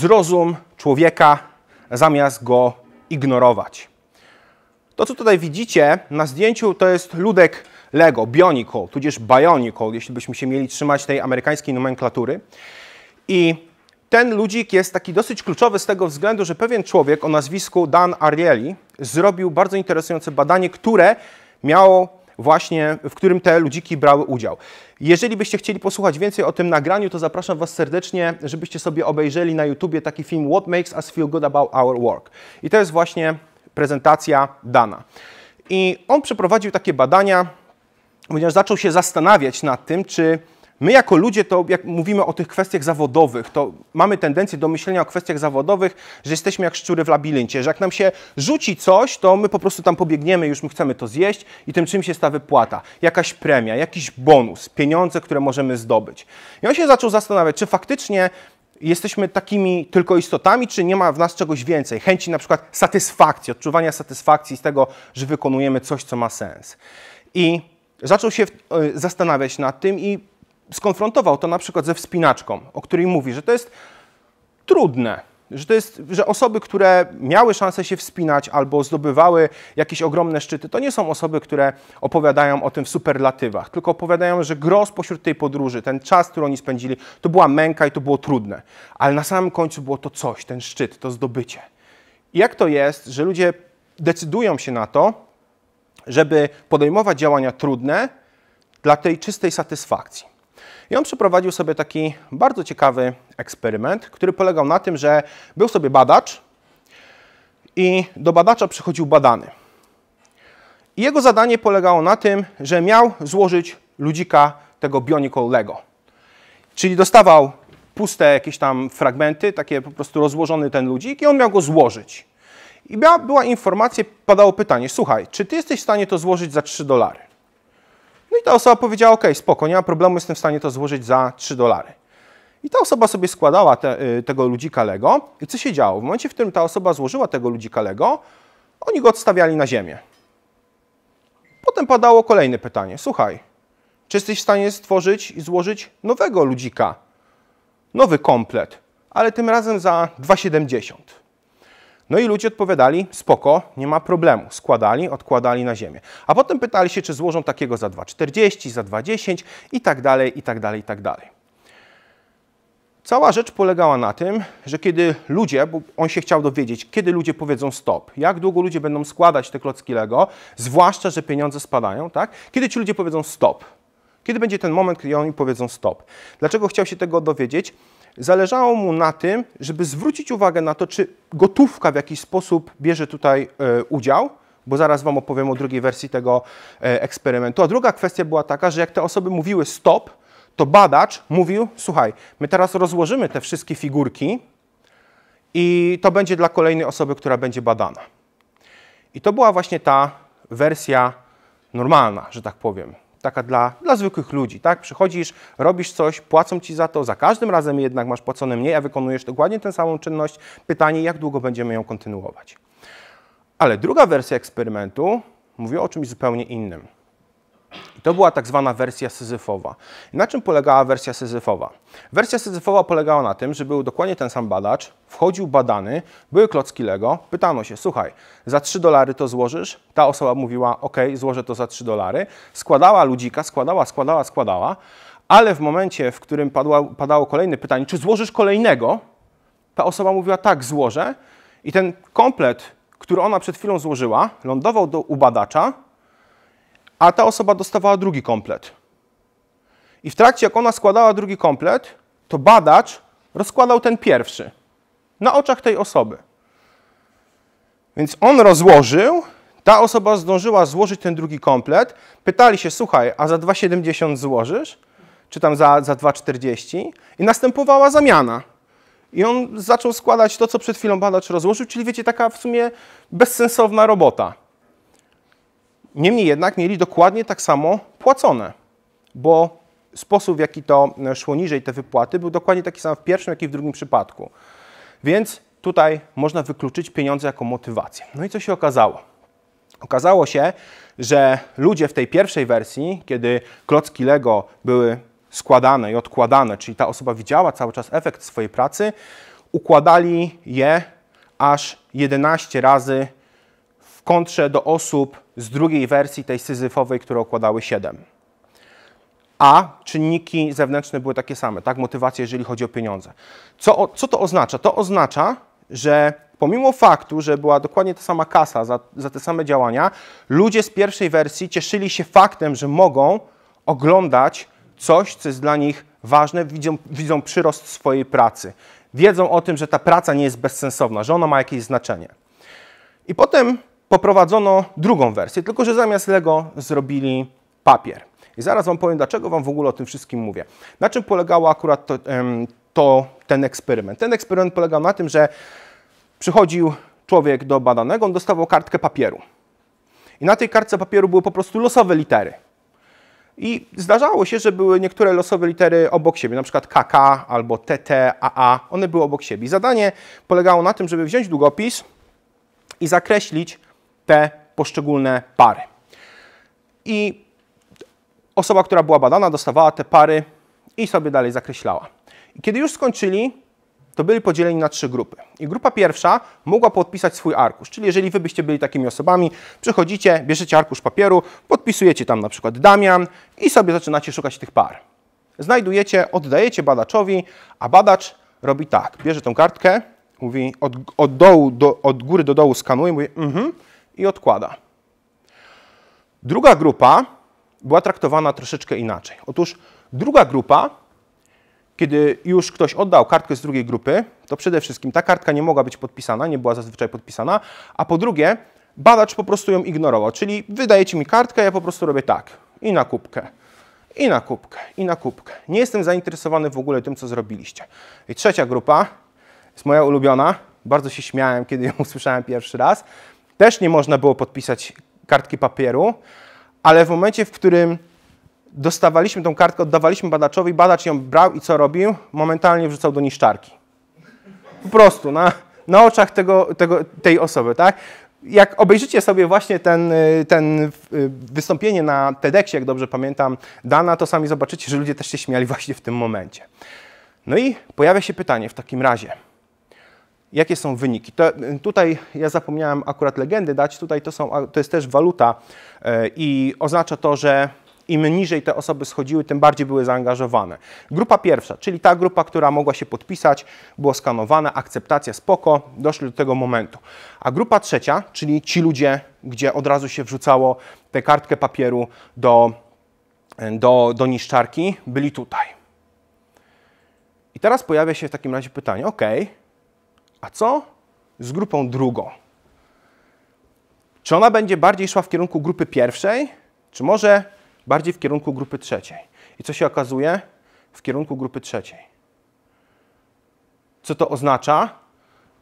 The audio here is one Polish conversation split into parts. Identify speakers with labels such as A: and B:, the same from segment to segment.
A: zrozum człowieka zamiast go ignorować. To, co tutaj widzicie na zdjęciu, to jest ludek Lego, Bionicle, tudzież Bionicle, jeśli byśmy się mieli trzymać tej amerykańskiej nomenklatury. I ten ludzik jest taki dosyć kluczowy z tego względu, że pewien człowiek o nazwisku Dan Ariely zrobił bardzo interesujące badanie, które miało właśnie, w którym te ludziki brały udział. Jeżeli byście chcieli posłuchać więcej o tym nagraniu, to zapraszam Was serdecznie, żebyście sobie obejrzeli na YouTubie taki film What Makes Us Feel Good About Our Work. I to jest właśnie prezentacja dana. I on przeprowadził takie badania, ponieważ zaczął się zastanawiać nad tym, czy My jako ludzie, to jak mówimy o tych kwestiach zawodowych, to mamy tendencję do myślenia o kwestiach zawodowych, że jesteśmy jak szczury w labiryncie, że jak nam się rzuci coś, to my po prostu tam pobiegniemy, już my chcemy to zjeść i tym czymś jest ta wypłata. Jakaś premia, jakiś bonus, pieniądze, które możemy zdobyć. I on się zaczął zastanawiać, czy faktycznie jesteśmy takimi tylko istotami, czy nie ma w nas czegoś więcej? Chęci na przykład satysfakcji, odczuwania satysfakcji z tego, że wykonujemy coś, co ma sens. I zaczął się e, zastanawiać nad tym i skonfrontował to na przykład ze wspinaczką, o której mówi, że to jest trudne, że to jest, że osoby, które miały szansę się wspinać albo zdobywały jakieś ogromne szczyty, to nie są osoby, które opowiadają o tym w superlatywach, tylko opowiadają, że gros pośród tej podróży, ten czas, który oni spędzili, to była męka i to było trudne, ale na samym końcu było to coś, ten szczyt, to zdobycie. I jak to jest, że ludzie decydują się na to, żeby podejmować działania trudne dla tej czystej satysfakcji? I on przeprowadził sobie taki bardzo ciekawy eksperyment, który polegał na tym, że był sobie badacz i do badacza przychodził badany. I jego zadanie polegało na tym, że miał złożyć ludzika tego Bionicle Lego. Czyli dostawał puste jakieś tam fragmenty, takie po prostu rozłożony ten ludzik i on miał go złożyć. I była, była informacja, padało pytanie, słuchaj, czy ty jesteś w stanie to złożyć za 3 dolary? No i ta osoba powiedziała, ok, spoko, nie ma problemu, jestem w stanie to złożyć za 3 dolary. I ta osoba sobie składała te, y, tego ludzika Lego i co się działo? W momencie, w którym ta osoba złożyła tego ludzika Lego, oni go odstawiali na ziemię. Potem padało kolejne pytanie. Słuchaj, czy jesteś w stanie stworzyć i złożyć nowego ludzika? Nowy komplet, ale tym razem za 2,70. No i ludzie odpowiadali, spoko, nie ma problemu. Składali, odkładali na ziemię. A potem pytali się, czy złożą takiego za 2,40, za 2,10 i tak dalej, i tak dalej, i tak dalej. Cała rzecz polegała na tym, że kiedy ludzie, bo on się chciał dowiedzieć, kiedy ludzie powiedzą stop, jak długo ludzie będą składać te klocki Lego, zwłaszcza, że pieniądze spadają, tak? Kiedy ci ludzie powiedzą stop? Kiedy będzie ten moment, kiedy oni powiedzą stop? Dlaczego chciał się tego dowiedzieć? zależało mu na tym, żeby zwrócić uwagę na to, czy gotówka w jakiś sposób bierze tutaj e, udział, bo zaraz Wam opowiem o drugiej wersji tego e, eksperymentu. A druga kwestia była taka, że jak te osoby mówiły stop, to badacz mówił, słuchaj, my teraz rozłożymy te wszystkie figurki i to będzie dla kolejnej osoby, która będzie badana. I to była właśnie ta wersja normalna, że tak powiem, taka dla, dla zwykłych ludzi, tak? Przychodzisz, robisz coś, płacą ci za to, za każdym razem jednak masz płacone mniej, a wykonujesz dokładnie tę samą czynność. Pytanie, jak długo będziemy ją kontynuować. Ale druga wersja eksperymentu mówi o czymś zupełnie innym to była tak zwana wersja syzyfowa. na czym polegała wersja syzyfowa? Wersja syzyfowa polegała na tym, że był dokładnie ten sam badacz, wchodził badany, były klocki Lego, pytano się, słuchaj, za 3 dolary to złożysz? Ta osoba mówiła, ok, złożę to za 3 dolary. Składała ludzika, składała, składała, składała, ale w momencie, w którym padało kolejne pytanie, czy złożysz kolejnego? Ta osoba mówiła, tak, złożę. I ten komplet, który ona przed chwilą złożyła, lądował do, u badacza, a ta osoba dostawała drugi komplet. I w trakcie, jak ona składała drugi komplet, to badacz rozkładał ten pierwszy na oczach tej osoby. Więc on rozłożył, ta osoba zdążyła złożyć ten drugi komplet. Pytali się, słuchaj, a za 2,70 złożysz? Czy tam za, za 2,40? I następowała zamiana. I on zaczął składać to, co przed chwilą badacz rozłożył, czyli wiecie, taka w sumie bezsensowna robota. Niemniej jednak mieli dokładnie tak samo płacone, bo sposób, w jaki to e, szło niżej te wypłaty, był dokładnie taki sam w pierwszym, jak i w drugim przypadku. Więc tutaj można wykluczyć pieniądze jako motywację. No i co się okazało? Okazało się, że ludzie w tej pierwszej wersji, kiedy klocki Lego były składane i odkładane, czyli ta osoba widziała cały czas efekt swojej pracy, układali je aż 11 razy kontrze do osób z drugiej wersji tej syzyfowej, które okładały 7. A czynniki zewnętrzne były takie same, tak? Motywacje, jeżeli chodzi o pieniądze. Co, co to oznacza? To oznacza, że pomimo faktu, że była dokładnie ta sama kasa za, za te same działania, ludzie z pierwszej wersji cieszyli się faktem, że mogą oglądać coś, co jest dla nich ważne, widzą, widzą przyrost swojej pracy. Wiedzą o tym, że ta praca nie jest bezsensowna, że ona ma jakieś znaczenie. I potem poprowadzono drugą wersję, tylko że zamiast Lego zrobili papier. I zaraz Wam powiem, dlaczego Wam w ogóle o tym wszystkim mówię. Na czym polegało akurat to, to, ten eksperyment? Ten eksperyment polegał na tym, że przychodził człowiek do badanego, on dostawał kartkę papieru. I na tej kartce papieru były po prostu losowe litery. I zdarzało się, że były niektóre losowe litery obok siebie, na przykład KK albo TT, AA, one były obok siebie. zadanie polegało na tym, żeby wziąć długopis i zakreślić te poszczególne pary. I osoba, która była badana, dostawała te pary i sobie dalej zakreślała. I kiedy już skończyli, to byli podzieleni na trzy grupy. I grupa pierwsza mogła podpisać swój arkusz, czyli jeżeli wy byście byli takimi osobami, przychodzicie, bierzecie arkusz papieru, podpisujecie tam na przykład Damian i sobie zaczynacie szukać tych par. Znajdujecie, oddajecie badaczowi, a badacz robi tak, bierze tą kartkę, mówi od, od, dołu do, od góry do dołu skanuje, mówi mhm, mm i odkłada. Druga grupa była traktowana troszeczkę inaczej. Otóż druga grupa, kiedy już ktoś oddał kartkę z drugiej grupy, to przede wszystkim ta kartka nie mogła być podpisana, nie była zazwyczaj podpisana, a po drugie badacz po prostu ją ignorował, czyli wydajecie mi kartkę, ja po prostu robię tak i na kubkę, i na kubkę, i na kubkę. Nie jestem zainteresowany w ogóle tym, co zrobiliście. I trzecia grupa jest moja ulubiona, bardzo się śmiałem, kiedy ją usłyszałem pierwszy raz też nie można było podpisać kartki papieru, ale w momencie, w którym dostawaliśmy tą kartkę, oddawaliśmy badaczowi, badacz ją brał i co robił? Momentalnie wrzucał do niszczarki. Po prostu, na, na oczach tego, tego, tej osoby, tak? Jak obejrzycie sobie właśnie ten, y, ten y, wystąpienie na TEDxie, jak dobrze pamiętam, Dana, to sami zobaczycie, że ludzie też się śmiali właśnie w tym momencie. No i pojawia się pytanie w takim razie, jakie są wyniki. To, y, tutaj ja zapomniałem akurat legendy dać, tutaj to, są, to jest też waluta e, i oznacza to, że im niżej te osoby schodziły, tym bardziej były zaangażowane. Grupa pierwsza, czyli ta grupa, która mogła się podpisać, było skanowane, akceptacja, spoko, doszli do tego momentu. A grupa trzecia, czyli ci ludzie, gdzie od razu się wrzucało tę kartkę papieru do, e, do, do niszczarki, byli tutaj. I teraz pojawia się w takim razie pytanie, ok, a co z grupą drugą? Czy ona będzie bardziej szła w kierunku grupy pierwszej, czy może bardziej w kierunku grupy trzeciej? I co się okazuje? W kierunku grupy trzeciej. Co to oznacza?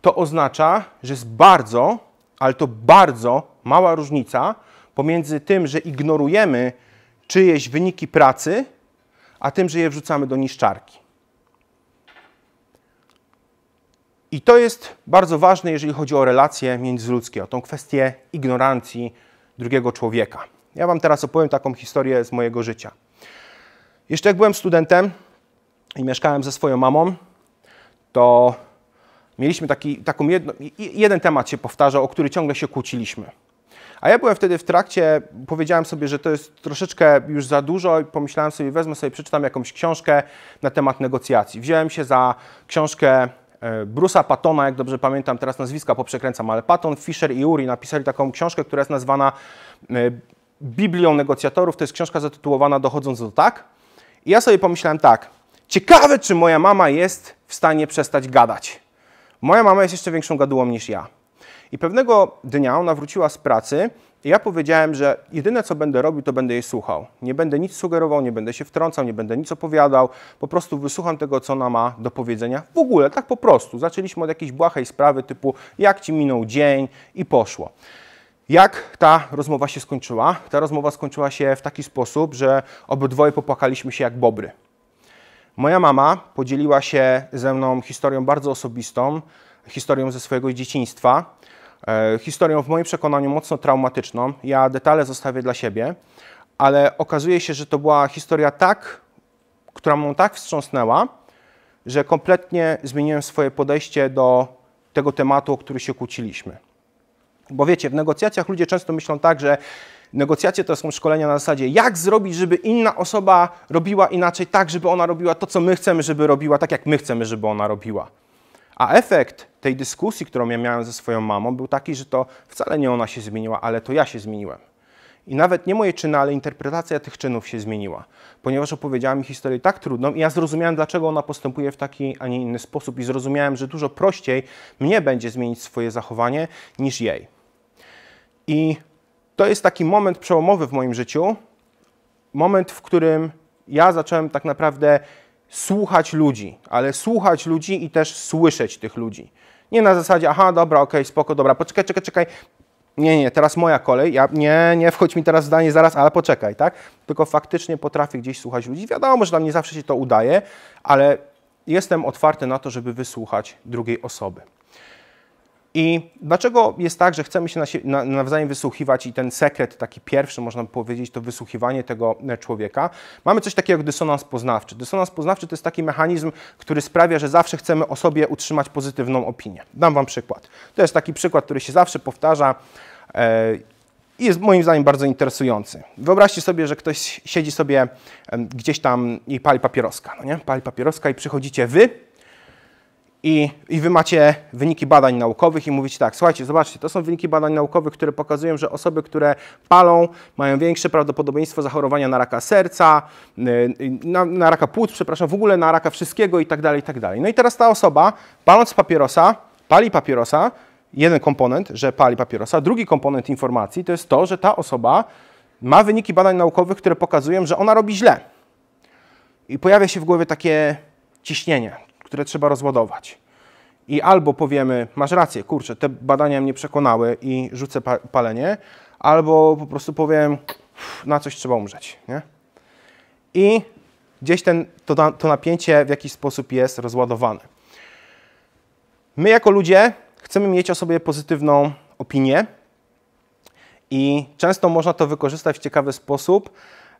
A: To oznacza, że jest bardzo, ale to bardzo mała różnica pomiędzy tym, że ignorujemy czyjeś wyniki pracy, a tym, że je wrzucamy do niszczarki. I to jest bardzo ważne, jeżeli chodzi o relacje międzyludzkie, o tą kwestię ignorancji drugiego człowieka. Ja Wam teraz opowiem taką historię z mojego życia. Jeszcze jak byłem studentem i mieszkałem ze swoją mamą, to mieliśmy taki taką jedno, jeden temat się powtarzał, o który ciągle się kłóciliśmy. A ja byłem wtedy w trakcie, powiedziałem sobie, że to jest troszeczkę już za dużo i pomyślałem sobie, wezmę sobie, przeczytam jakąś książkę na temat negocjacji. Wziąłem się za książkę E, Brusa Patona, jak dobrze pamiętam, teraz nazwiska poprzekręcam, ale Paton, Fisher i Uri napisali taką książkę, która jest nazwana e, Biblią Negocjatorów. To jest książka zatytułowana Dochodząc do tak. I ja sobie pomyślałem tak, ciekawe czy moja mama jest w stanie przestać gadać. Moja mama jest jeszcze większą gadułą niż ja. I pewnego dnia ona wróciła z pracy ja powiedziałem, że jedyne co będę robił, to będę jej słuchał. Nie będę nic sugerował, nie będę się wtrącał, nie będę nic opowiadał. Po prostu wysłucham tego, co ona ma do powiedzenia. W ogóle, tak po prostu. Zaczęliśmy od jakiejś błahej sprawy typu jak ci minął dzień i poszło. Jak ta rozmowa się skończyła? Ta rozmowa skończyła się w taki sposób, że obydwoje popłakaliśmy się jak bobry. Moja mama podzieliła się ze mną historią bardzo osobistą, historią ze swojego dzieciństwa E, historią w moim przekonaniu mocno traumatyczną. Ja detale zostawię dla siebie, ale okazuje się, że to była historia tak, która mnie tak wstrząsnęła, że kompletnie zmieniłem swoje podejście do tego tematu, o który się kłóciliśmy. Bo wiecie, w negocjacjach ludzie często myślą tak, że negocjacje to są szkolenia na zasadzie, jak zrobić, żeby inna osoba robiła inaczej, tak, żeby ona robiła to, co my chcemy, żeby robiła, tak jak my chcemy, żeby ona robiła. A efekt tej dyskusji, którą ja miałem ze swoją mamą, był taki, że to wcale nie ona się zmieniła, ale to ja się zmieniłem. I nawet nie moje czyny, ale interpretacja tych czynów się zmieniła, ponieważ opowiedziała mi historię tak trudną i ja zrozumiałem, dlaczego ona postępuje w taki, a nie inny sposób i zrozumiałem, że dużo prościej mnie będzie zmienić swoje zachowanie niż jej. I to jest taki moment przełomowy w moim życiu, moment, w którym ja zacząłem tak naprawdę słuchać ludzi, ale słuchać ludzi i też słyszeć tych ludzi. Nie na zasadzie, aha, dobra, okej, okay, spoko, dobra, poczekaj, czekaj, czekaj. Nie, nie, teraz moja kolej, ja, nie, nie, wchodź mi teraz w zdanie zaraz, ale poczekaj, tak? Tylko faktycznie potrafię gdzieś słuchać ludzi. Wiadomo, że dla mnie zawsze się to udaje, ale jestem otwarty na to, żeby wysłuchać drugiej osoby. I dlaczego jest tak, że chcemy się nawzajem wysłuchiwać i ten sekret, taki pierwszy, można by powiedzieć, to wysłuchiwanie tego e, człowieka? Mamy coś takiego jak dysonans poznawczy. Dysonans poznawczy to jest taki mechanizm, który sprawia, że zawsze chcemy o sobie utrzymać pozytywną opinię. Dam Wam przykład. To jest taki przykład, który się zawsze powtarza e, i jest moim zdaniem bardzo interesujący. Wyobraźcie sobie, że ktoś siedzi sobie gdzieś tam i pali papieroska, no nie? Pali papieroska i przychodzicie Wy i, i wy macie wyniki badań naukowych i mówicie tak, słuchajcie, zobaczcie, to są wyniki badań naukowych, które pokazują, że osoby, które palą, mają większe prawdopodobieństwo zachorowania na raka serca, y, na, na raka płuc, przepraszam, w ogóle na raka wszystkiego i tak dalej, i tak dalej. No i teraz ta osoba, paląc papierosa, pali papierosa, jeden komponent, że pali papierosa, drugi komponent informacji to jest to, że ta osoba ma wyniki badań naukowych, które pokazują, że ona robi źle. I pojawia się w głowie takie ciśnienie, które trzeba rozładować. I albo powiemy, masz rację, kurczę, te badania mnie przekonały i rzucę pa palenie, albo po prostu powiem, na coś trzeba umrzeć. Nie? I gdzieś ten, to, to napięcie w jakiś sposób jest rozładowane. My jako ludzie chcemy mieć o sobie pozytywną opinię i często można to wykorzystać w ciekawy sposób,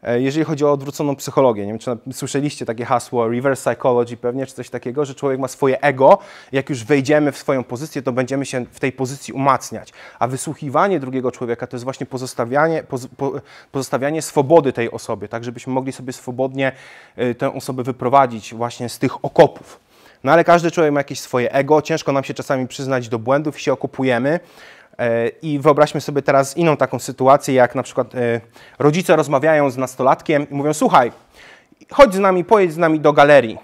A: E, jeżeli chodzi o odwróconą psychologię. Nie wiem, czy słyszeliście takie hasło reverse psychology pewnie, czy coś takiego, że człowiek ma swoje ego, jak już wejdziemy w swoją pozycję, to będziemy się w tej pozycji umacniać. A wysłuchiwanie drugiego człowieka to jest właśnie pozostawianie, poz, po, pozostawianie swobody tej osoby, tak żebyśmy mogli sobie swobodnie e, tę osobę wyprowadzić właśnie z tych okopów. No ale każdy człowiek ma jakieś swoje ego, ciężko nam się czasami przyznać do błędów i się okupujemy, E, I wyobraźmy sobie teraz inną taką sytuację, jak na przykład e, rodzice rozmawiają z nastolatkiem i mówią: Słuchaj, chodź z nami, pojedź z nami do galerii.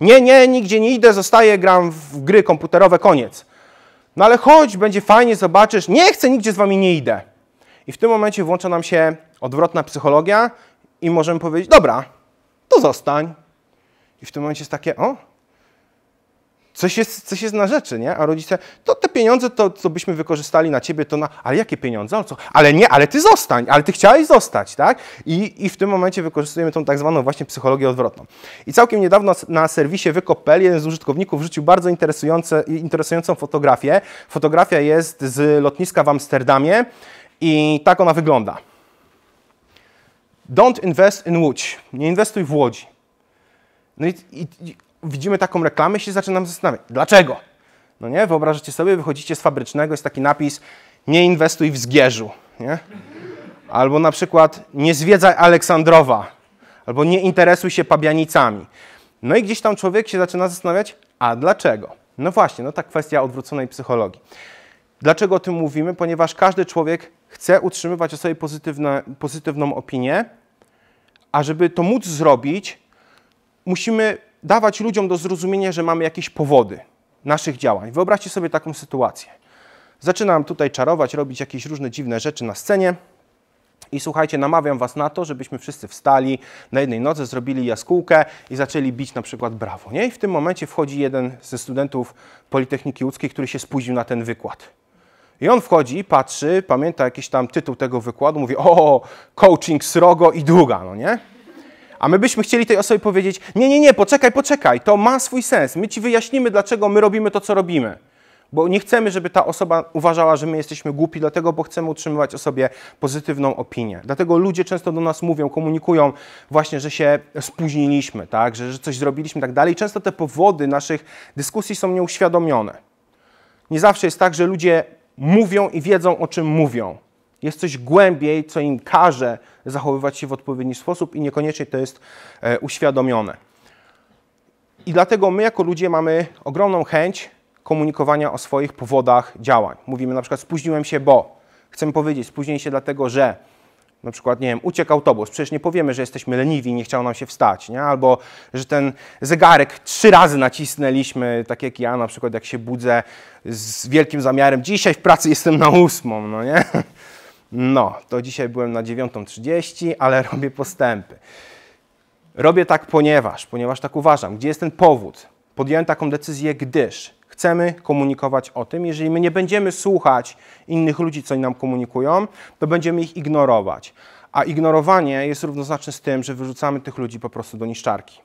A: Nie, nie, nigdzie nie idę, zostaję, gram w gry komputerowe, koniec. No ale chodź, będzie fajnie, zobaczysz. Nie chcę, nigdzie z wami nie idę. I w tym momencie włącza nam się odwrotna psychologia i możemy powiedzieć: Dobra, to zostań. I w tym momencie jest takie: O, Coś jest, coś jest na rzeczy, nie? A rodzice, to te pieniądze, to co byśmy wykorzystali na ciebie, to na, ale jakie pieniądze? O co? Ale nie, ale ty zostań, ale ty chciałeś zostać, tak? I, i w tym momencie wykorzystujemy tą tak zwaną właśnie psychologię odwrotną. I całkiem niedawno na serwisie Wykopel jeden z użytkowników wrzucił bardzo interesujące, interesującą fotografię. Fotografia jest z lotniska w Amsterdamie i tak ona wygląda. Don't invest in Łódź. Nie inwestuj w Łodzi. No i, i, widzimy taką reklamę i się zaczynam zastanawiać, dlaczego? No nie, wyobrażacie sobie, wychodzicie z fabrycznego, jest taki napis, nie inwestuj w Zgierzu, nie? Albo na przykład nie zwiedzaj Aleksandrowa, albo nie interesuj się pabianicami. No i gdzieś tam człowiek się zaczyna zastanawiać, a dlaczego? No właśnie, no ta kwestia odwróconej psychologii. Dlaczego o tym mówimy? Ponieważ każdy człowiek chce utrzymywać o sobie pozytywną opinię, a żeby to móc zrobić, musimy dawać ludziom do zrozumienia, że mamy jakieś powody naszych działań. Wyobraźcie sobie taką sytuację. Zaczynam tutaj czarować, robić jakieś różne dziwne rzeczy na scenie. I słuchajcie, namawiam was na to, żebyśmy wszyscy wstali na jednej nodze, zrobili jaskółkę i zaczęli bić na przykład brawo. Nie? I w tym momencie wchodzi jeden ze studentów Politechniki Łódzkiej, który się spóźnił na ten wykład. I on wchodzi, patrzy, pamięta jakiś tam tytuł tego wykładu, mówi: O, coaching srogo i długa, no nie? A my byśmy chcieli tej osobie powiedzieć: Nie, nie, nie, poczekaj, poczekaj, to ma swój sens. My ci wyjaśnimy, dlaczego my robimy to, co robimy. Bo nie chcemy, żeby ta osoba uważała, że my jesteśmy głupi, dlatego, bo chcemy utrzymywać o sobie pozytywną opinię. Dlatego ludzie często do nas mówią, komunikują właśnie, że się spóźniliśmy, tak? że, że coś zrobiliśmy i tak dalej. Często te powody naszych dyskusji są nieuświadomione. Nie zawsze jest tak, że ludzie mówią i wiedzą, o czym mówią. Jest coś głębiej, co im każe zachowywać się w odpowiedni sposób i niekoniecznie to jest e, uświadomione. I dlatego my jako ludzie mamy ogromną chęć komunikowania o swoich powodach działań. Mówimy na przykład spóźniłem się, bo chcemy powiedzieć spóźniłem się dlatego, że na przykład, nie wiem, uciekł autobus. Przecież nie powiemy, że jesteśmy leniwi, nie chciało nam się wstać, nie? Albo, że ten zegarek trzy razy nacisnęliśmy, tak jak ja na przykład, jak się budzę z wielkim zamiarem. Dzisiaj w pracy jestem na ósmą, no nie? No, to dzisiaj byłem na 9.30, ale robię postępy. Robię tak ponieważ, ponieważ tak uważam. Gdzie jest ten powód? Podjąłem taką decyzję, gdyż chcemy komunikować o tym. Jeżeli my nie będziemy słuchać innych ludzi, co oni nam komunikują, to będziemy ich ignorować. A ignorowanie jest równoznaczne z tym, że wyrzucamy tych ludzi po prostu do niszczarki.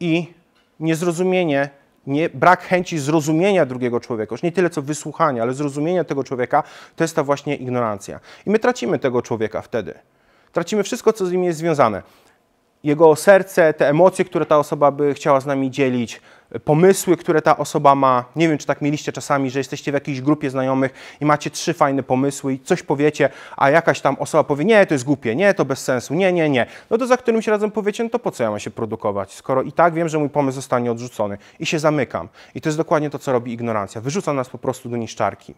A: I niezrozumienie nie, brak chęci zrozumienia drugiego człowieka, już nie tyle co wysłuchania, ale zrozumienia tego człowieka, to jest ta właśnie ignorancja. I my tracimy tego człowieka wtedy. Tracimy wszystko, co z nim jest związane jego serce, te emocje, które ta osoba by chciała z nami dzielić, pomysły, które ta osoba ma. Nie wiem, czy tak mieliście czasami, że jesteście w jakiejś grupie znajomych i macie trzy fajne pomysły i coś powiecie, a jakaś tam osoba powie, nie, to jest głupie, nie, to bez sensu, nie, nie, nie. No to za którymś razem powiecie, no to po co ja mam się produkować, skoro i tak wiem, że mój pomysł zostanie odrzucony i się zamykam. I to jest dokładnie to, co robi ignorancja. Wyrzuca nas po prostu do niszczarki.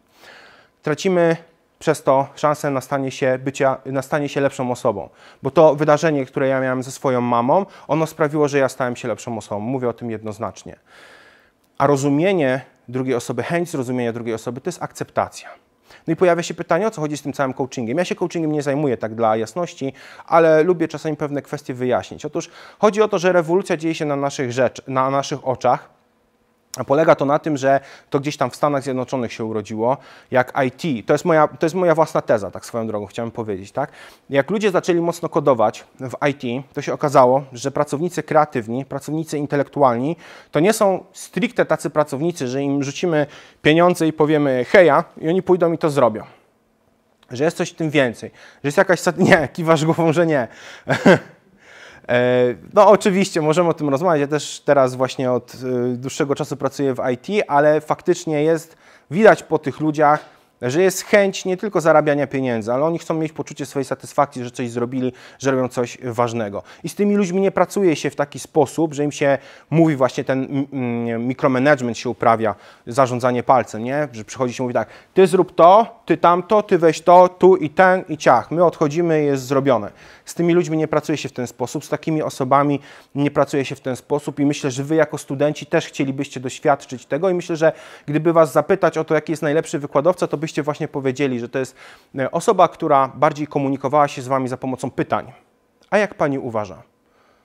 A: Tracimy przez to szansę na stanie, się bycia, na stanie się lepszą osobą. Bo to wydarzenie, które ja miałem ze swoją mamą, ono sprawiło, że ja stałem się lepszą osobą. Mówię o tym jednoznacznie. A rozumienie drugiej osoby, chęć zrozumienia drugiej osoby, to jest akceptacja. No i pojawia się pytanie, o co chodzi z tym całym coachingiem. Ja się coachingiem nie zajmuję tak dla jasności, ale lubię czasami pewne kwestie wyjaśnić. Otóż chodzi o to, że rewolucja dzieje się na naszych, rzecz, na naszych oczach. Polega to na tym, że to gdzieś tam w Stanach Zjednoczonych się urodziło, jak IT, to jest moja, to jest moja własna teza, tak swoją drogą chciałem powiedzieć, tak? Jak ludzie zaczęli mocno kodować w IT, to się okazało, że pracownicy kreatywni, pracownicy intelektualni, to nie są stricte tacy pracownicy, że im rzucimy pieniądze i powiemy heja i oni pójdą i to zrobią że jest coś w tym więcej, że jest jakaś... Nie, kiwasz głową, że nie. E, no oczywiście, możemy o tym rozmawiać. Ja też teraz właśnie od e, dłuższego czasu pracuję w IT, ale faktycznie jest, widać po tych ludziach, że jest chęć nie tylko zarabiania pieniędzy, ale oni chcą mieć poczucie swojej satysfakcji, że coś zrobili, że robią coś ważnego. I z tymi ludźmi nie pracuje się w taki sposób, że im się mówi właśnie ten mikromanagement się uprawia, zarządzanie palcem, nie? Że przychodzi się mówi tak, ty zrób to, ty tamto, ty weź to, tu i ten i ciach. My odchodzimy, jest zrobione. Z tymi ludźmi nie pracuje się w ten sposób, z takimi osobami nie pracuje się w ten sposób i myślę, że wy jako studenci też chcielibyście doświadczyć tego i myślę, że gdyby was zapytać o to, jaki jest najlepszy wykładowca, to byście właśnie powiedzieli, że to jest e, osoba, która bardziej komunikowała się z wami za pomocą pytań. A jak pani uważa?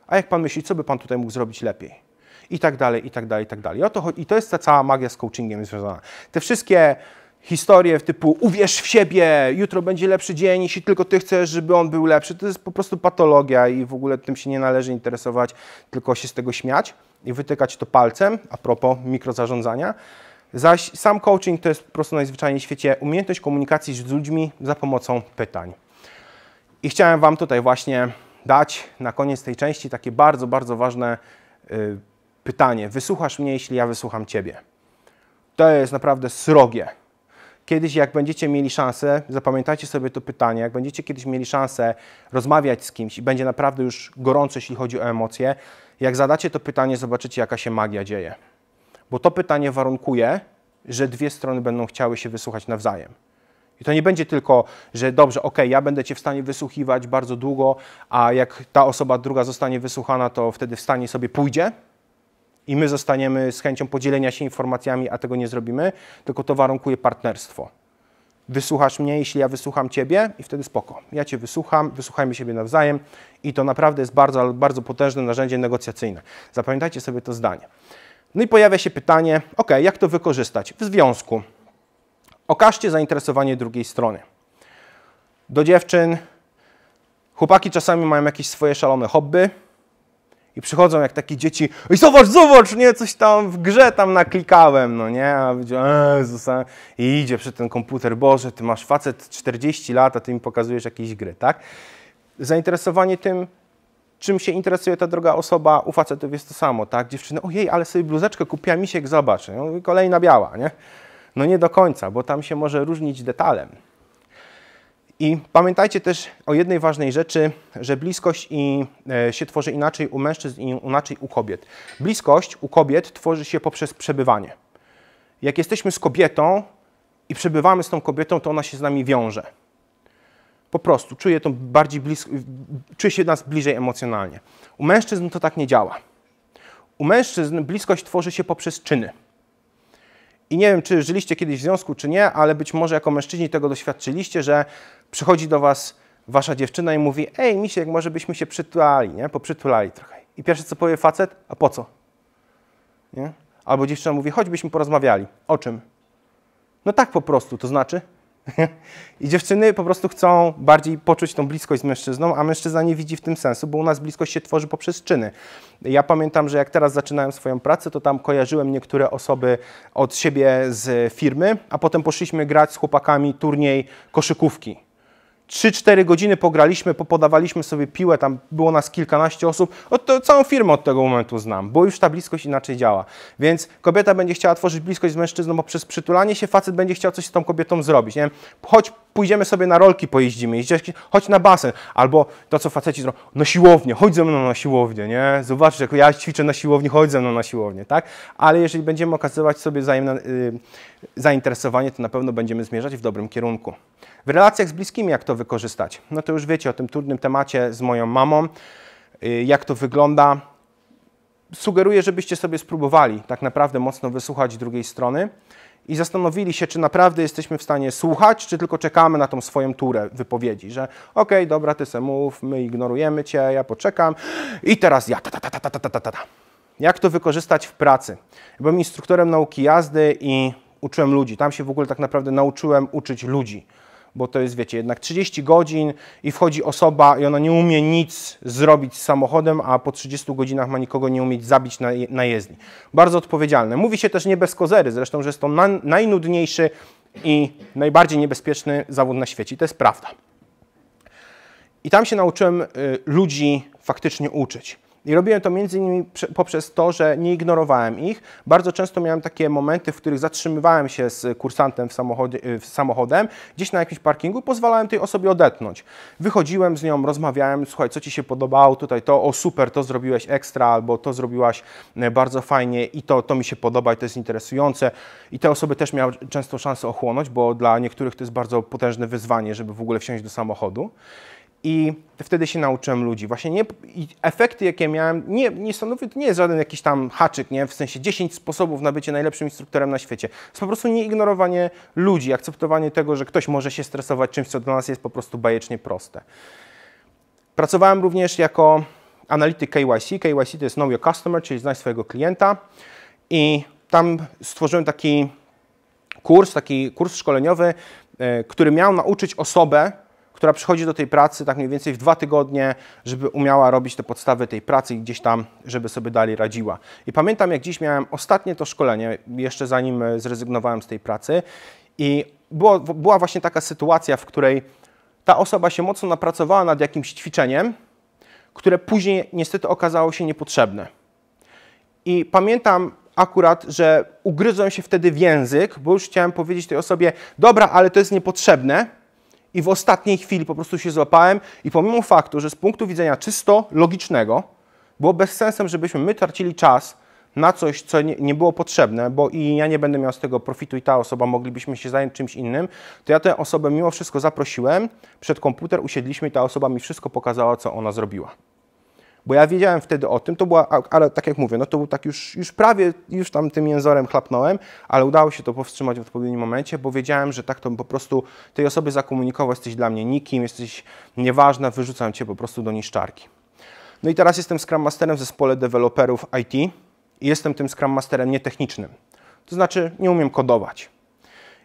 A: A jak pan myśli, co by pan tutaj mógł zrobić lepiej? i tak dalej, i tak dalej, i tak dalej. I to jest ta cała magia z coachingiem związana. Te wszystkie historie typu uwierz w siebie, jutro będzie lepszy dzień, jeśli tylko ty chcesz, żeby on był lepszy. To jest po prostu patologia i w ogóle tym się nie należy interesować, tylko się z tego śmiać i wytykać to palcem, a propos mikrozarządzania. Zaś sam coaching to jest po prostu najzwyczajniej w świecie umiejętność komunikacji z ludźmi za pomocą pytań. I chciałem Wam tutaj właśnie dać na koniec tej części takie bardzo, bardzo ważne y, pytanie. Wysłuchasz mnie, jeśli ja wysłucham Ciebie. To jest naprawdę srogie Kiedyś jak będziecie mieli szansę, zapamiętajcie sobie to pytanie, jak będziecie kiedyś mieli szansę rozmawiać z kimś i będzie naprawdę już gorąco, jeśli chodzi o emocje, jak zadacie to pytanie, zobaczycie jaka się magia dzieje. Bo to pytanie warunkuje, że dwie strony będą chciały się wysłuchać nawzajem. I to nie będzie tylko, że dobrze, ok, ja będę Cię w stanie wysłuchiwać bardzo długo, a jak ta osoba druga zostanie wysłuchana, to wtedy w stanie sobie pójdzie, i my zostaniemy z chęcią podzielenia się informacjami, a tego nie zrobimy, tylko to warunkuje partnerstwo. Wysłuchasz mnie, jeśli ja wysłucham Ciebie i wtedy spoko. Ja Cię wysłucham, wysłuchajmy siebie nawzajem i to naprawdę jest bardzo, bardzo potężne narzędzie negocjacyjne. Zapamiętajcie sobie to zdanie. No i pojawia się pytanie, ok, jak to wykorzystać? W związku okażcie zainteresowanie drugiej strony. Do dziewczyn, chłopaki czasami mają jakieś swoje szalone hobby, i przychodzą jak takie dzieci, i zobacz, zobacz, nie, coś tam w grze tam naklikałem, no nie, a Jezus, i idzie przez ten komputer, Boże, ty masz facet 40 lat, a ty mi pokazujesz jakieś gry, tak? Zainteresowanie tym, czym się interesuje ta druga osoba, u facetów jest to samo, tak? Dziewczyny, ojej, ale sobie bluzeczkę kupiła, misiek, zobacz, no, kolejna biała, nie? No nie do końca, bo tam się może różnić detalem. I pamiętajcie też o jednej ważnej rzeczy, że bliskość i, e, się tworzy inaczej u mężczyzn i inaczej u kobiet. Bliskość u kobiet tworzy się poprzez przebywanie. Jak jesteśmy z kobietą i przebywamy z tą kobietą, to ona się z nami wiąże. Po prostu czuje, to bardziej blisko, czuje się nas bliżej emocjonalnie. U mężczyzn to tak nie działa. U mężczyzn bliskość tworzy się poprzez czyny. I nie wiem, czy żyliście kiedyś w związku, czy nie, ale być może jako mężczyźni tego doświadczyliście, że przychodzi do was wasza dziewczyna i mówi: Ej, misiek, może byśmy się przytulali, nie? Poprzytulali trochę. I pierwsze co powie facet: A po co? Nie? Albo dziewczyna mówi: Choćbyśmy porozmawiali. O czym? No tak po prostu, to znaczy. I dziewczyny po prostu chcą bardziej poczuć tą bliskość z mężczyzną, a mężczyzna nie widzi w tym sensu, bo u nas bliskość się tworzy poprzez czyny. Ja pamiętam, że jak teraz zaczynałem swoją pracę, to tam kojarzyłem niektóre osoby od siebie z firmy, a potem poszliśmy grać z chłopakami turniej koszykówki. 3-4 godziny pograliśmy, popodawaliśmy sobie piłę, tam było nas kilkanaście osób, od to, całą firmę od tego momentu znam, bo już ta bliskość inaczej działa. Więc kobieta będzie chciała tworzyć bliskość z mężczyzną poprzez przytulanie się, facet będzie chciał coś z tą kobietą zrobić. Nie wiem, chodź pójdziemy sobie na rolki pojeździmy, chodź na basen, albo to, co faceci zrobią, na siłownię, chodź ze mną na siłownię, nie? Zobaczysz, jak ja ćwiczę na siłowni, chodź ze mną na siłownię, tak? Ale jeżeli będziemy okazywać sobie wzajemne yy, zainteresowanie, to na pewno będziemy zmierzać w dobrym kierunku. W relacjach z bliskimi, jak to wykorzystać? No to już wiecie o tym trudnym temacie z moją mamą, yy, jak to wygląda. Sugeruję, żebyście sobie spróbowali tak naprawdę mocno wysłuchać drugiej strony i zastanowili się, czy naprawdę jesteśmy w stanie słuchać, czy tylko czekamy na tą swoją turę wypowiedzi, że okej, okay, dobra, ty se mów, my ignorujemy cię, ja poczekam i teraz ja, ta, ta, ta, ta, ta, ta, ta. Jak to wykorzystać w pracy? Byłem instruktorem nauki jazdy i uczyłem ludzi. Tam się w ogóle tak naprawdę nauczyłem uczyć ludzi bo to jest, wiecie, jednak 30 godzin i wchodzi osoba i ona nie umie nic zrobić z samochodem, a po 30 godzinach ma nikogo nie umieć zabić na, na jezdni. Bardzo odpowiedzialne. Mówi się też nie bez kozery, zresztą, że jest to na, najnudniejszy i najbardziej niebezpieczny zawód na świecie. I to jest prawda. I tam się nauczyłem y, ludzi faktycznie uczyć. I robiłem to między innymi poprzez to, że nie ignorowałem ich. Bardzo często miałem takie momenty, w których zatrzymywałem się z kursantem w samochodzie, y, samochodem, gdzieś na jakimś parkingu, pozwalałem tej osobie odetnąć. Wychodziłem z nią, rozmawiałem, słuchaj, co Ci się podobało tutaj, to, o super, to zrobiłeś ekstra, albo to zrobiłaś e, bardzo fajnie i to, to mi się podoba i to jest interesujące. I te osoby też miały często szansę ochłonąć, bo dla niektórych to jest bardzo potężne wyzwanie, żeby w ogóle wsiąść do samochodu. I wtedy się nauczyłem ludzi. Właśnie nie, efekty, jakie miałem, nie, nie stanowi, to nie jest żaden jakiś tam haczyk, nie? w sensie 10 sposobów na bycie najlepszym instruktorem na świecie. To jest po prostu nieignorowanie ludzi, akceptowanie tego, że ktoś może się stresować czymś, co dla nas jest po prostu bajecznie proste. Pracowałem również jako analityk KYC. KYC to jest Know Your Customer, czyli znaj swojego klienta. I tam stworzyłem taki kurs, taki kurs szkoleniowy, e, który miał nauczyć osobę, która przychodzi do tej pracy tak mniej więcej w dwa tygodnie, żeby umiała robić te podstawy tej pracy i gdzieś tam, żeby sobie dalej radziła. I pamiętam, jak dziś miałem ostatnie to szkolenie, jeszcze zanim e, zrezygnowałem z tej pracy i było, była właśnie taka sytuacja, w której ta osoba się mocno napracowała nad jakimś ćwiczeniem, które później niestety okazało się niepotrzebne. I pamiętam akurat, że ugryzłem się wtedy w język, bo już chciałem powiedzieć tej osobie, dobra, ale to jest niepotrzebne, i w ostatniej chwili po prostu się złapałem i pomimo faktu, że z punktu widzenia czysto logicznego było bez sensem, żebyśmy my tracili czas na coś, co nie, nie, było potrzebne, bo i ja nie będę miał z tego profitu i ta osoba, moglibyśmy się zająć czymś innym, to ja tę osobę mimo wszystko zaprosiłem, przed komputer usiedliśmy i ta osoba mi wszystko pokazała, co ona zrobiła. Bo ja wiedziałem wtedy o tym, to była, ale tak jak mówię, no to był tak już, już prawie, już tam tym jęzorem chlapnąłem, ale udało się to powstrzymać w odpowiednim momencie, bo wiedziałem, że tak to po prostu tej osoby zakomunikował, jesteś dla mnie nikim, jesteś nieważna, wyrzucam cię po prostu do niszczarki. No i teraz jestem Scrum Masterem w zespole deweloperów IT i jestem tym Scrum Masterem nietechnicznym. To znaczy nie umiem kodować.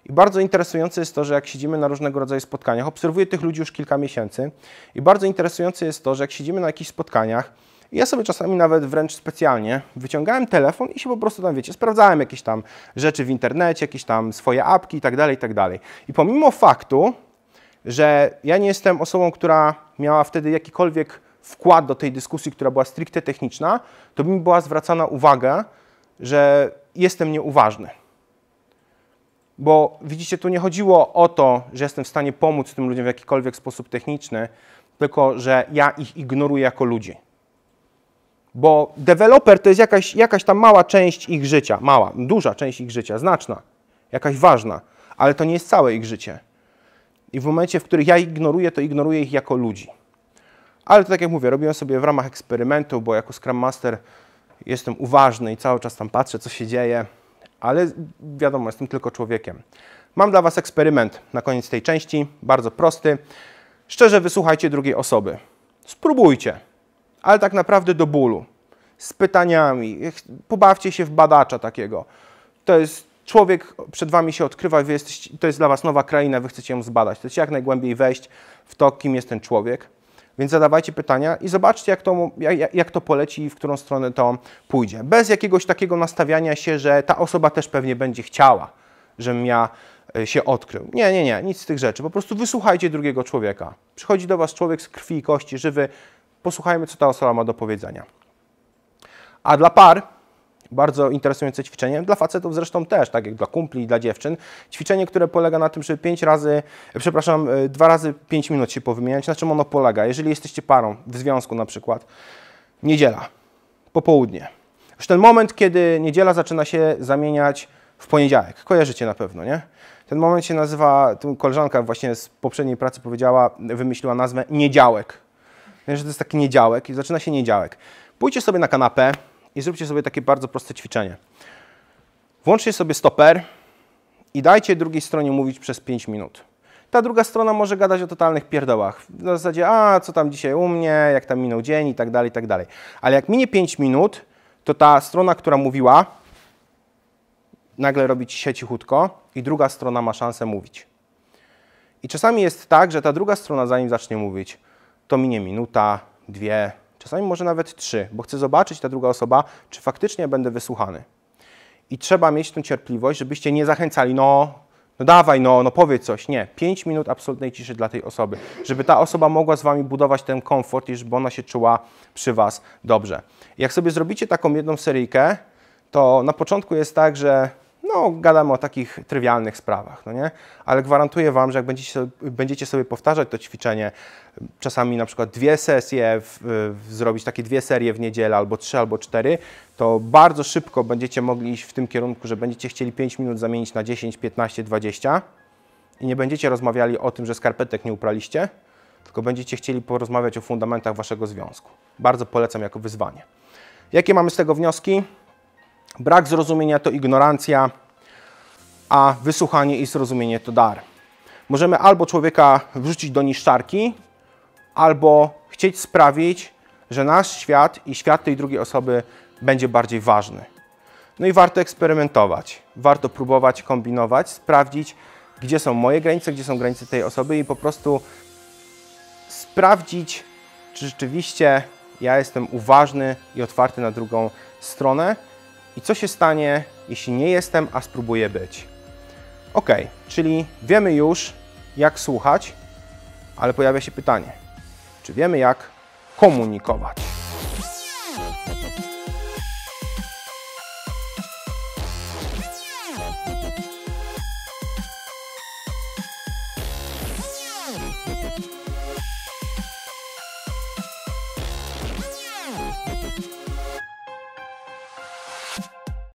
A: I bardzo interesujące jest to, że jak siedzimy na różnego rodzaju spotkaniach, obserwuję tych ludzi już kilka miesięcy i bardzo interesujące jest to, że jak siedzimy na jakichś spotkaniach, ja sobie czasami nawet wręcz specjalnie wyciągałem telefon i się po prostu tam, wiecie, sprawdzałem jakieś tam rzeczy w internecie, jakieś tam swoje apki i tak dalej, i tak dalej. I pomimo faktu, że ja nie jestem osobą, która miała wtedy jakikolwiek wkład do tej dyskusji, która była stricte techniczna, to mi była zwracana uwaga, że jestem nieuważny. Bo widzicie, tu nie chodziło o to, że jestem w stanie pomóc tym ludziom w jakikolwiek sposób techniczny, tylko że ja ich ignoruję jako ludzi. Bo deweloper to jest jakaś, jakaś tam mała część ich życia, mała, duża część ich życia, znaczna, jakaś ważna, ale to nie jest całe ich życie. I w momencie, w którym ja ignoruję, to ignoruję ich jako ludzi. Ale to tak jak mówię, robiłem sobie w ramach eksperymentu, bo jako Scrum Master jestem uważny i cały czas tam patrzę, co się dzieje ale wiadomo, jestem tylko człowiekiem. Mam dla Was eksperyment na koniec tej części, bardzo prosty. Szczerze wysłuchajcie drugiej osoby. Spróbujcie, ale tak naprawdę do bólu. Z pytaniami. Pobawcie się w badacza takiego. To jest człowiek przed Wami się odkrywa, wy jesteście, to jest dla Was nowa kraina, Wy chcecie ją zbadać. Chcecie jak najgłębiej wejść w to, kim jest ten człowiek. Więc zadawajcie pytania i zobaczcie, jak to, jak, jak to poleci i w którą stronę to pójdzie. Bez jakiegoś takiego nastawiania się, że ta osoba też pewnie będzie chciała, żebym ja e, się odkrył. Nie, nie, nie, nic z tych rzeczy. Po prostu wysłuchajcie drugiego człowieka. Przychodzi do Was człowiek z krwi i kości, żywy. Posłuchajmy, co ta osoba ma do powiedzenia. A dla par bardzo interesujące ćwiczenie, dla facetów zresztą też, tak jak dla kumpli i dla dziewczyn. Ćwiczenie, które polega na tym, żeby 5 razy, e, przepraszam, 2 e, razy 5 minut się powymieniać. Na czym ono polega? Jeżeli jesteście parą w związku na przykład, niedziela, popołudnie. Już ten moment, kiedy niedziela zaczyna się zamieniać w poniedziałek. Kojarzycie na pewno, nie? Ten moment się nazywa, tu koleżanka właśnie z poprzedniej pracy powiedziała, wymyśliła nazwę niedziałek. Wiem, że to jest taki niedziałek i zaczyna się niedziałek. Pójdźcie sobie na kanapę, i zróbcie sobie takie bardzo proste ćwiczenie. Włączcie sobie stoper i dajcie drugiej stronie mówić przez 5 minut. Ta druga strona może gadać o totalnych pierdołach. W zasadzie, a co tam dzisiaj u mnie, jak tam minął dzień i tak dalej, i tak dalej. Ale jak minie 5 minut, to ta strona, która mówiła, nagle robi ci się cichutko i druga strona ma szansę mówić. I czasami jest tak, że ta druga strona, zanim zacznie mówić, to minie minuta, dwie, czasami może nawet trzy, bo chcę zobaczyć ta druga osoba, czy faktycznie będę wysłuchany. I trzeba mieć tą cierpliwość, żebyście nie zachęcali, no, no dawaj, no, no powiedz coś. Nie, pięć minut absolutnej ciszy dla tej osoby, żeby ta osoba mogła z Wami budować ten komfort i żeby ona się czuła przy Was dobrze. Jak sobie zrobicie taką jedną seryjkę, to na początku jest tak, że no, gadamy o takich trywialnych sprawach, no nie? Ale gwarantuję Wam, że jak będziecie sobie, będziecie sobie powtarzać to ćwiczenie, czasami na przykład dwie sesje, w, w, zrobić takie dwie serie w niedzielę, albo trzy, albo cztery, to bardzo szybko będziecie mogli iść w tym kierunku, że będziecie chcieli 5 minut zamienić na 10, 15, 20 i nie będziecie rozmawiali o tym, że skarpetek nie upraliście, tylko będziecie chcieli porozmawiać o fundamentach Waszego związku. Bardzo polecam jako wyzwanie. Jakie mamy z tego wnioski? Brak zrozumienia to ignorancja, a wysłuchanie i zrozumienie to dar. Możemy albo człowieka wrzucić do niszczarki, albo chcieć sprawić, że nasz świat i świat tej drugiej osoby będzie bardziej ważny. No i warto eksperymentować, warto próbować kombinować, sprawdzić, gdzie są moje granice, gdzie są granice tej osoby i po prostu sprawdzić, czy rzeczywiście ja jestem uważny i otwarty na drugą stronę i co się stanie, jeśli nie jestem, a spróbuję być. Ok, czyli wiemy już, jak słuchać, ale pojawia się pytanie, czy wiemy, jak komunikować?